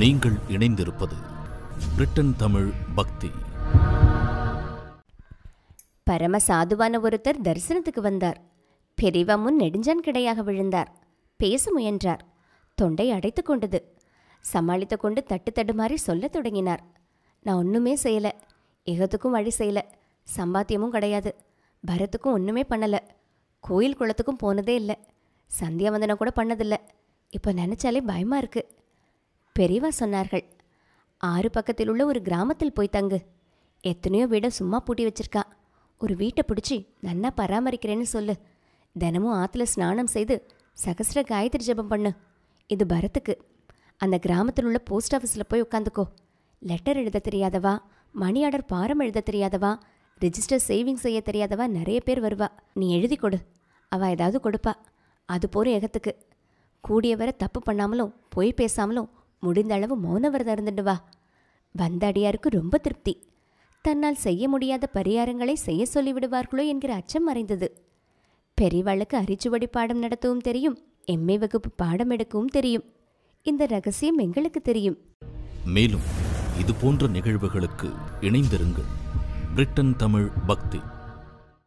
நீங்கள் இணைந்திருப்பது பிரிட்டன் தமிழ் பக்தி பரம சாதுவான ஒருத்தர் தரிசனத்துக்கு வந்தார் பெரியவா முன் நெடுஞ்சான் கிடையாக விழுந்தார் பேச முயன்றார் தொண்டை அடைத்து கொண்டது சமாளித்து கொண்டு தட்டு தடுமாறி சொல்லத் தொடங்கினார் நான் ஒன்றுமே செய்யலை எகத்துக்கும் வழி செய்யலை சம்பாத்தியமும் கிடையாது பரத்துக்கும் ஒன்றுமே பண்ணலை கோயில் குளத்துக்கும் போனதே இல்லை சந்தியா வந்தனை கூட பண்ணதில்லை இப்போ நினச்சாலே பயமாக இருக்குது பெரியவா சொன்னார்கள் ஆறு பக்கத்தில் உள்ள ஒரு கிராமத்தில் போய் தங்கு எத்தனையோ வீடை சும்மா பூட்டி வச்சிருக்கா ஒரு வீட்டை பிடிச்சி நன்னா பராமரிக்கிறேன்னு சொல்லு தினமும் ஆற்றுல ஸ்நானம் செய்து சகசிர காயத்ரி ஜபம் பண்ணு இது பரத்துக்கு அந்த கிராமத்தில் உள்ள போஸ்ட் ஆஃபீஸில் போய் உட்காந்துக்கோ லெட்டர் எழுத தெரியாதவா மணி ஆர்டர் பாரம் எழுத தெரியாதவா ரிஜிஸ்டர் சேவிங் செய்ய தெரியாதவா நிறைய பேர் வருவா நீ எழுதி கொடு அவள் ஏதாவது கொடுப்பா அது போகிற எகத்துக்கு கூடியவரை தப்பு பண்ணாமலும் பொய் பேசாமலும் முடிந்த அளவு மௌனவர் விரதம் இருந்துட்டு வா வந்த அடியாருக்கு ரொம்ப திருப்தி தன்னால் செய்ய முடியாத பரிகாரங்களை செய்ய சொல்லிவிடுவார்களோ என்கிற அச்சம் மறைந்தது பெரியவாளுக்கு அரிச்சுவடி பாடம் நடத்தவும் தெரியும் எம்ஏ வகுப்பு பாடம் எடுக்கவும் தெரியும் இந்த ரகசியம் எங்களுக்கு தெரியும் மேலும் இது போன்ற நிகழ்வுகளுக்கு இணைந்திருங்கள் பிரிட்டன் தமிழ் பக்தி